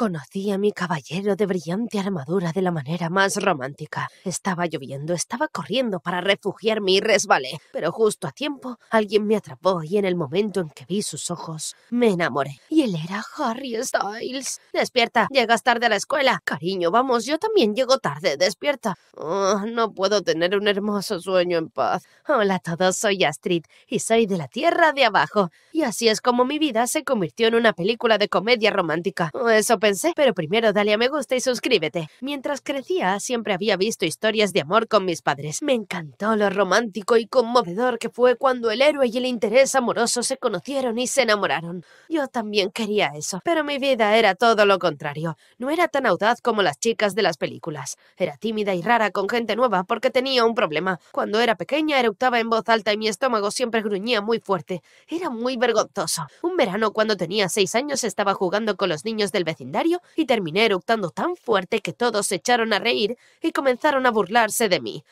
Conocí a mi caballero de brillante armadura de la manera más romántica. Estaba lloviendo, estaba corriendo para refugiarme y resbalé, pero justo a tiempo alguien me atrapó y en el momento en que vi sus ojos me enamoré. Y él era Harry Styles. Despierta, llegas tarde a la escuela. Cariño, vamos, yo también llego tarde, despierta. Ah, no puedo tener un hermoso sueño en paz. Hola a todos, soy Astrid y soy de la Tierra de Abajo. Y así es como mi vida se convirtió en una película de comedia romántica. Eso pero primero dale a me gusta y suscríbete. Mientras crecía, siempre había visto historias de amor con mis padres. Me encantó lo romántico y conmovedor que fue cuando el héroe y el interés amoroso se conocieron y se enamoraron. Yo también quería eso, pero mi vida era todo lo contrario. No era tan audaz como las chicas de las películas. Era tímida y rara con gente nueva porque tenía un problema. Cuando era pequeña eructaba en voz alta y mi estómago siempre gruñía muy fuerte. Era muy vergonzoso. Un verano cuando tenía seis años estaba jugando con los niños del vecindario y terminé eructando tan fuerte que todos se echaron a reír y comenzaron a burlarse de mí.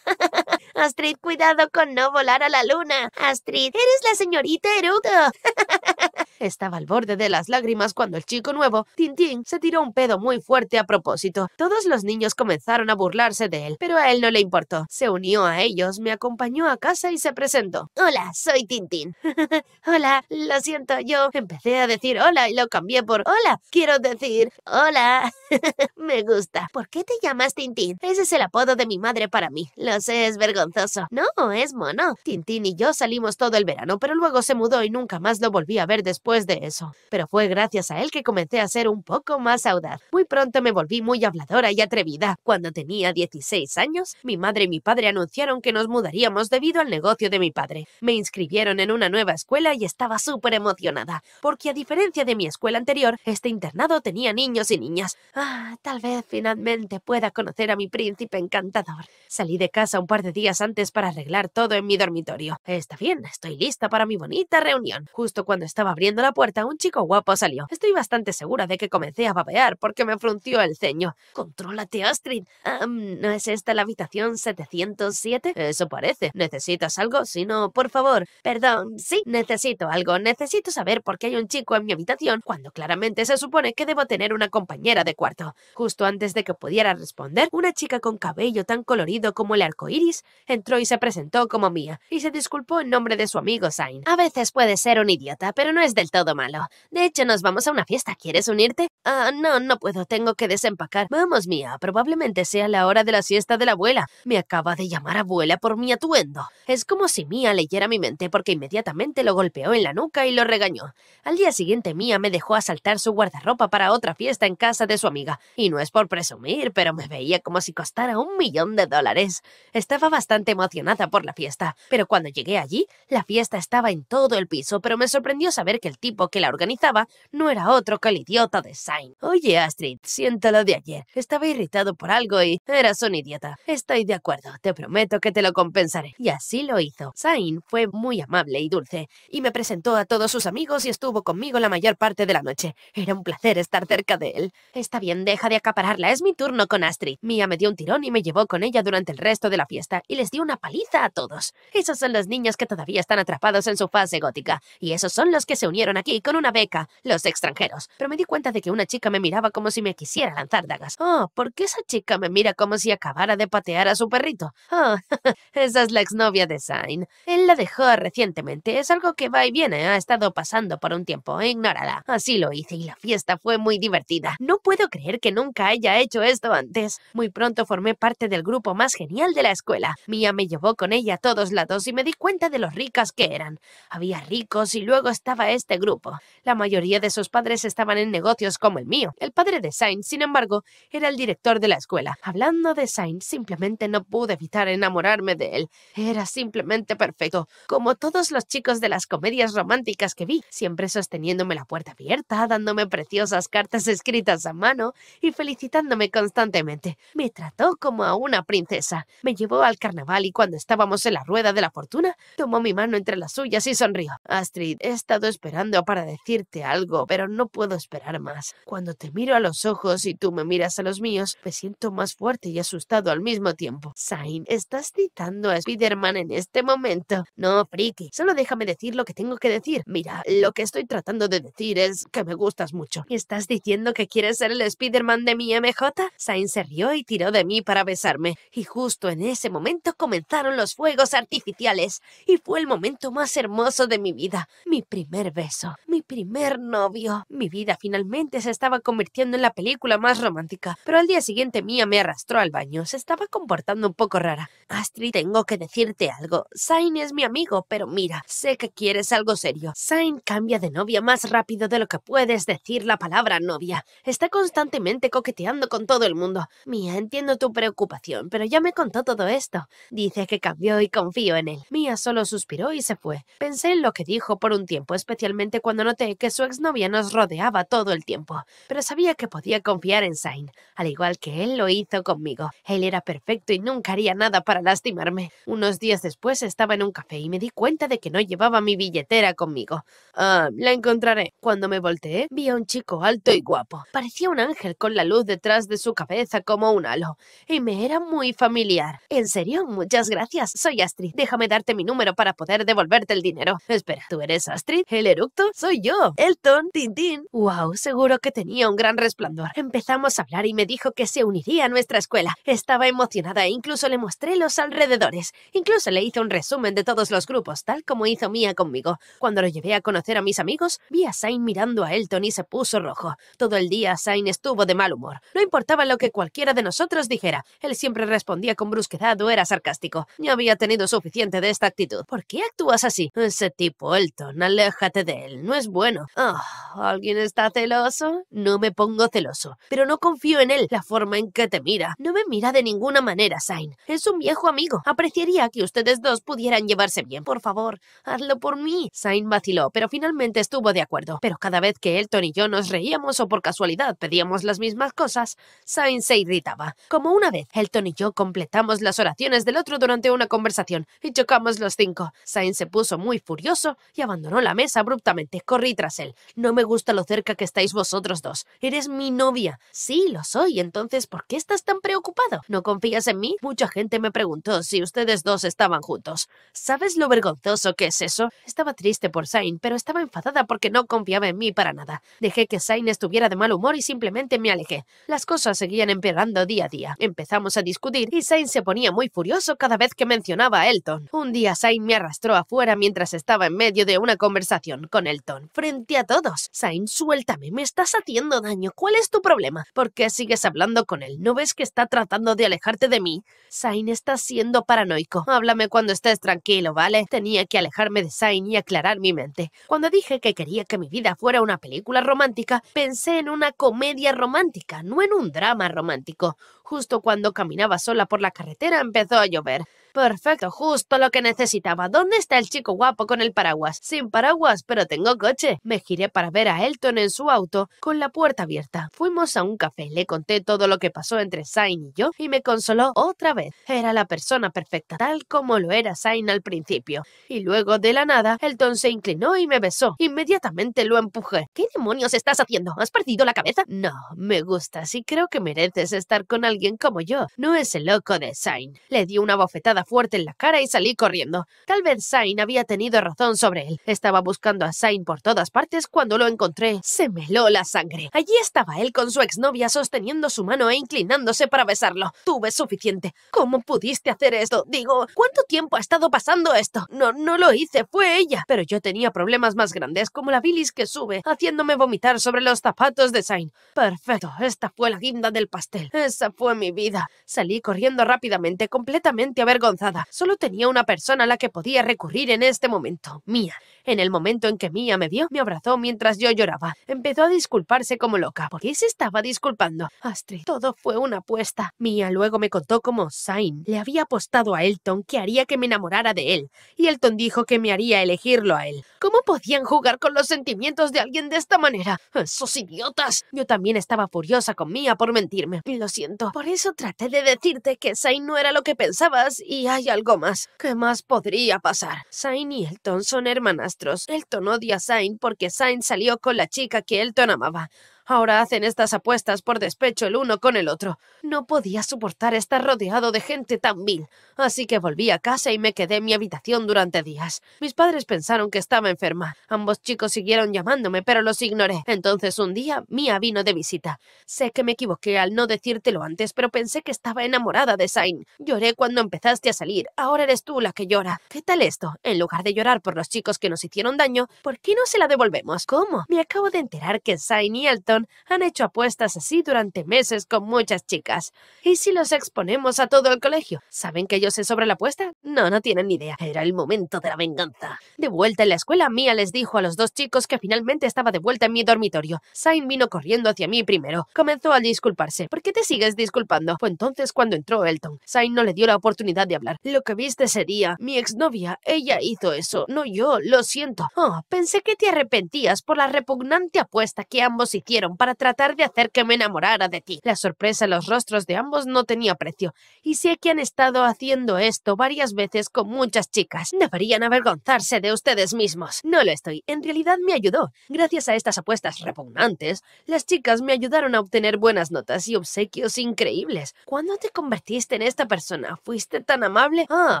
Astrid, cuidado con no volar a la luna. Astrid, eres la señorita Eructo. Estaba al borde de las lágrimas cuando el chico nuevo, Tintín, se tiró un pedo muy fuerte a propósito. Todos los niños comenzaron a burlarse de él, pero a él no le importó. Se unió a ellos, me acompañó a casa y se presentó. Hola, soy Tintín. hola, lo siento, yo empecé a decir hola y lo cambié por hola. Quiero decir hola. Me gusta. ¿Por qué te llamas Tintín? Ese es el apodo de mi madre para mí. Lo sé, es vergonzoso. No, es mono. Tintín y yo salimos todo el verano, pero luego se mudó y nunca más lo volví a ver después de eso. Pero fue gracias a él que comencé a ser un poco más audaz. Muy pronto me volví muy habladora y atrevida. Cuando tenía 16 años, mi madre y mi padre anunciaron que nos mudaríamos debido al negocio de mi padre. Me inscribieron en una nueva escuela y estaba súper emocionada, porque a diferencia de mi escuela anterior, este internado tenía niños y niñas. Ah, tal Tal vez finalmente pueda conocer a mi príncipe encantador. Salí de casa un par de días antes para arreglar todo en mi dormitorio. Está bien, estoy lista para mi bonita reunión. Justo cuando estaba abriendo la puerta, un chico guapo salió. Estoy bastante segura de que comencé a babear porque me frunció el ceño. Contrólate, Astrid. ¿No es esta la habitación 707? Eso parece. ¿Necesitas algo? Si no, por favor. Perdón, sí, necesito algo. Necesito saber por qué hay un chico en mi habitación cuando claramente se supone que debo tener una compañera de cuarto. Justo antes de que pudiera responder, una chica con cabello tan colorido como el arco iris entró y se presentó como Mía y se disculpó en nombre de su amigo Sain. A veces puede ser un idiota, pero no es del todo malo. De hecho, nos vamos a una fiesta. ¿Quieres unirte? Ah, no, no puedo, tengo que desempacar. Vamos, Mía, probablemente sea la hora de la siesta de la abuela. Me acaba de llamar abuela por mi atuendo. Es como si Mía leyera mi mente porque inmediatamente lo golpeó en la nuca y lo regañó. Al día siguiente, Mía me dejó asaltar su guardarropa para otra fiesta en casa de su amiga. Y no es por presumir, pero me veía como si costara un millón de dólares. Estaba bastante emocionada por la fiesta, pero cuando llegué allí, la fiesta estaba en todo el piso, pero me sorprendió saber que el tipo que la organizaba no era otro que el idiota de Oye, Astrid, siento lo de ayer. Estaba irritado por algo y eras un idiota. Estoy de acuerdo, te prometo que te lo compensaré. Y así lo hizo. Sain fue muy amable y dulce, y me presentó a todos sus amigos y estuvo conmigo la mayor parte de la noche. Era un placer estar cerca de él. Está bien, deja de acapararla, es mi turno con Astrid. Mia me dio un tirón y me llevó con ella durante el resto de la fiesta, y les dio una paliza a todos. Esos son los niños que todavía están atrapados en su fase gótica, y esos son los que se unieron aquí con una beca, los extranjeros. Pero me di cuenta de que una chica me miraba como si me quisiera lanzar dagas. Oh, ¿por qué esa chica me mira como si acabara de patear a su perrito? Oh, esa es la exnovia de Sain. Él la dejó recientemente. Es algo que va y viene. Ha estado pasando por un tiempo. Ignórala. Así lo hice y la fiesta fue muy divertida. No puedo creer que nunca haya hecho esto antes. Muy pronto formé parte del grupo más genial de la escuela. Mía me llevó con ella a todos lados y me di cuenta de lo ricas que eran. Había ricos y luego estaba este grupo. La mayoría de sus padres estaban en negocios como el mío. El padre de Sainz, sin embargo, era el director de la escuela. Hablando de Sainz, simplemente no pude evitar enamorarme de él. Era simplemente perfecto, como todos los chicos de las comedias románticas que vi, siempre sosteniéndome la puerta abierta, dándome preciosas cartas escritas a mano y felicitándome constantemente. Me trató como a una princesa. Me llevó al carnaval y cuando estábamos en la rueda de la fortuna, tomó mi mano entre las suyas y sonrió. Astrid, he estado esperando para decirte algo, pero no puedo esperar más. Cuando te miro a los ojos y tú me miras a los míos, me siento más fuerte y asustado al mismo tiempo. Sain, estás citando a Spider-Man en este momento. No, friki, solo déjame decir lo que tengo que decir. Mira, lo que estoy tratando de decir es que me gustas mucho. ¿Estás diciendo que quieres ser el Spider-Man de mi MJ? Sain se rió y tiró de mí para besarme. Y justo en ese momento comenzaron los fuegos artificiales. Y fue el momento más hermoso de mi vida. Mi primer beso. Mi primer novio. Mi vida finalmente se estaba convirtiendo en la película más romántica, pero al día siguiente Mia me arrastró al baño. Se estaba comportando un poco rara. Astrid, tengo que decirte algo. Sain es mi amigo, pero mira, sé que quieres algo serio. Sain cambia de novia más rápido de lo que puedes decir la palabra novia. Está constantemente coqueteando con todo el mundo. Mia, entiendo tu preocupación, pero ya me contó todo esto. Dice que cambió y confío en él. Mia solo suspiró y se fue. Pensé en lo que dijo por un tiempo, especialmente cuando noté que su exnovia nos rodeaba todo el tiempo pero sabía que podía confiar en Sain, al igual que él lo hizo conmigo. Él era perfecto y nunca haría nada para lastimarme. Unos días después estaba en un café y me di cuenta de que no llevaba mi billetera conmigo. Ah, la encontraré. Cuando me volteé, vi a un chico alto y guapo. Parecía un ángel con la luz detrás de su cabeza como un halo, y me era muy familiar. En serio, muchas gracias. Soy Astrid. Déjame darte mi número para poder devolverte el dinero. Espera, ¿tú eres Astrid? ¿El eructo? Soy yo. Elton, Tintín. Wow, seguro que que tenía un gran resplandor. Empezamos a hablar y me dijo que se uniría a nuestra escuela. Estaba emocionada e incluso le mostré los alrededores. Incluso le hice un resumen de todos los grupos, tal como hizo Mía conmigo. Cuando lo llevé a conocer a mis amigos, vi a Sain mirando a Elton y se puso rojo. Todo el día Sain estuvo de mal humor. No importaba lo que cualquiera de nosotros dijera, él siempre respondía con brusquedad o era sarcástico. Ya había tenido suficiente de esta actitud. ¿Por qué actúas así? Ese tipo, Elton, aléjate de él. No es bueno. Ah, ¿Alguien está celoso? no me pongo celoso. Pero no confío en él, la forma en que te mira. No me mira de ninguna manera, Sain. Es un viejo amigo. Apreciaría que ustedes dos pudieran llevarse bien. Por favor, hazlo por mí. Sain vaciló, pero finalmente estuvo de acuerdo. Pero cada vez que Elton y yo nos reíamos o por casualidad pedíamos las mismas cosas, Sain se irritaba. Como una vez, Elton y yo completamos las oraciones del otro durante una conversación y chocamos los cinco. Sain se puso muy furioso y abandonó la mesa abruptamente. Corrí tras él. No me gusta lo cerca que estáis vosotros dos. Eres mi novia. Sí, lo soy. Entonces, ¿por qué estás tan preocupado? ¿No confías en mí? Mucha gente me preguntó si ustedes dos estaban juntos. ¿Sabes lo vergonzoso que es eso? Estaba triste por Sain, pero estaba enfadada porque no confiaba en mí para nada. Dejé que Sain estuviera de mal humor y simplemente me alejé. Las cosas seguían empeorando día a día. Empezamos a discutir y Sain se ponía muy furioso cada vez que mencionaba a Elton. Un día Sain me arrastró afuera mientras estaba en medio de una conversación con Elton, frente a todos. Sain, suéltame, me estás haciendo daño? ¿Cuál es tu problema? ¿Por qué sigues hablando con él? ¿No ves que está tratando de alejarte de mí? Sain está siendo paranoico. Háblame cuando estés tranquilo, ¿vale? Tenía que alejarme de Sain y aclarar mi mente. Cuando dije que quería que mi vida fuera una película romántica, pensé en una comedia romántica, no en un drama romántico. Justo cuando caminaba sola por la carretera empezó a llover. Perfecto, justo lo que necesitaba. ¿Dónde está el chico guapo con el paraguas? Sin paraguas, pero tengo coche. Me giré para ver a Elton en su auto con la puerta abierta. Fuimos a un café, le conté todo lo que pasó entre Sain y yo y me consoló otra vez. Era la persona perfecta, tal como lo era Sain al principio. Y luego de la nada, Elton se inclinó y me besó. Inmediatamente lo empujé. ¿Qué demonios estás haciendo? ¿Has perdido la cabeza? No, me gusta y creo que mereces estar con alguien como yo. No es el loco de Sain. Le di una bofetada fuerte en la cara y salí corriendo. Tal vez Sain había tenido razón sobre él. Estaba buscando a Sain por todas partes cuando lo encontré. Se me la sangre. Allí estaba él con su exnovia sosteniendo su mano e inclinándose para besarlo. Tuve suficiente. ¿Cómo pudiste hacer esto? Digo, ¿cuánto tiempo ha estado pasando esto? No, no lo hice, fue ella. Pero yo tenía problemas más grandes como la bilis que sube, haciéndome vomitar sobre los zapatos de Sain. Perfecto, esta fue la guinda del pastel. Esa fue mi vida. Salí corriendo rápidamente, completamente avergonzado Solo tenía una persona a la que podía recurrir en este momento, mía. En el momento en que Mia me vio, me abrazó mientras yo lloraba. Empezó a disculparse como loca. ¿Por qué se estaba disculpando? Astrid, todo fue una apuesta. Mia luego me contó cómo Sain le había apostado a Elton que haría que me enamorara de él, y Elton dijo que me haría elegirlo a él. ¿Cómo podían jugar con los sentimientos de alguien de esta manera? ¡Ah, ¡Esos idiotas! Yo también estaba furiosa con Mia por mentirme. Lo siento. Por eso traté de decirte que Sain no era lo que pensabas y hay algo más. ¿Qué más podría pasar? Sain y Elton son hermanas Elton odia a Zayn porque Sain salió con la chica que Elton amaba. Ahora hacen estas apuestas por despecho el uno con el otro. No podía soportar estar rodeado de gente tan vil, así que volví a casa y me quedé en mi habitación durante días. Mis padres pensaron que estaba enferma. Ambos chicos siguieron llamándome, pero los ignoré. Entonces un día, Mia vino de visita. Sé que me equivoqué al no decírtelo antes, pero pensé que estaba enamorada de Sain. Lloré cuando empezaste a salir. Ahora eres tú la que llora. ¿Qué tal esto? En lugar de llorar por los chicos que nos hicieron daño, ¿por qué no se la devolvemos? ¿Cómo? Me acabo de enterar que Sain y Alto han hecho apuestas así durante meses con muchas chicas. ¿Y si los exponemos a todo el colegio? ¿Saben que yo sé sobre la apuesta? No, no tienen ni idea. Era el momento de la venganza. De vuelta en la escuela, Mia les dijo a los dos chicos que finalmente estaba de vuelta en mi dormitorio. Sain vino corriendo hacia mí primero. Comenzó a disculparse. ¿Por qué te sigues disculpando? Fue entonces cuando entró Elton. Sain no le dio la oportunidad de hablar. Lo que viste sería mi exnovia. Ella hizo eso, no yo. Lo siento. Oh, pensé que te arrepentías por la repugnante apuesta que ambos hicieron para tratar de hacer que me enamorara de ti. La sorpresa en los rostros de ambos no tenía precio, y sé que han estado haciendo esto varias veces con muchas chicas. Deberían avergonzarse de ustedes mismos. No lo estoy, en realidad me ayudó. Gracias a estas apuestas repugnantes, las chicas me ayudaron a obtener buenas notas y obsequios increíbles. ¿Cuándo te convertiste en esta persona? ¿Fuiste tan amable? Ah,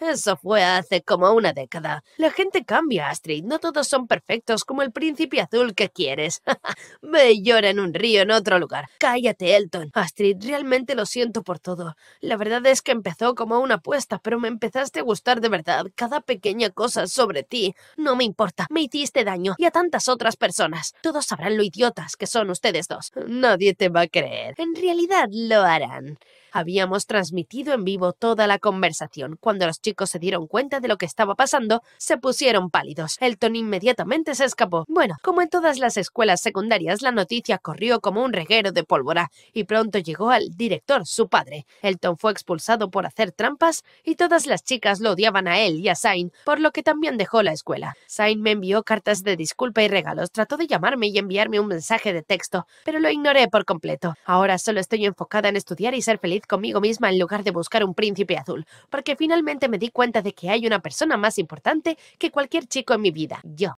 eso fue hace como una década. La gente cambia, Astrid. No todos son perfectos como el príncipe azul que quieres. Bello llora en un río en otro lugar. Cállate, Elton. Astrid, realmente lo siento por todo. La verdad es que empezó como una apuesta, pero me empezaste a gustar de verdad. Cada pequeña cosa sobre ti. No me importa. Me hiciste daño y a tantas otras personas. Todos sabrán lo idiotas que son ustedes dos. Nadie te va a creer. En realidad lo harán. Habíamos transmitido en vivo toda la conversación. Cuando los chicos se dieron cuenta de lo que estaba pasando, se pusieron pálidos. Elton inmediatamente se escapó. Bueno, como en todas las escuelas secundarias, la noticia corrió como un reguero de pólvora y pronto llegó al director, su padre. Elton fue expulsado por hacer trampas y todas las chicas lo odiaban a él y a Sain, por lo que también dejó la escuela. Sain me envió cartas de disculpa y regalos, trató de llamarme y enviarme un mensaje de texto, pero lo ignoré por completo. Ahora solo estoy enfocada en estudiar y ser feliz conmigo misma en lugar de buscar un príncipe azul, porque finalmente me di cuenta de que hay una persona más importante que cualquier chico en mi vida, yo.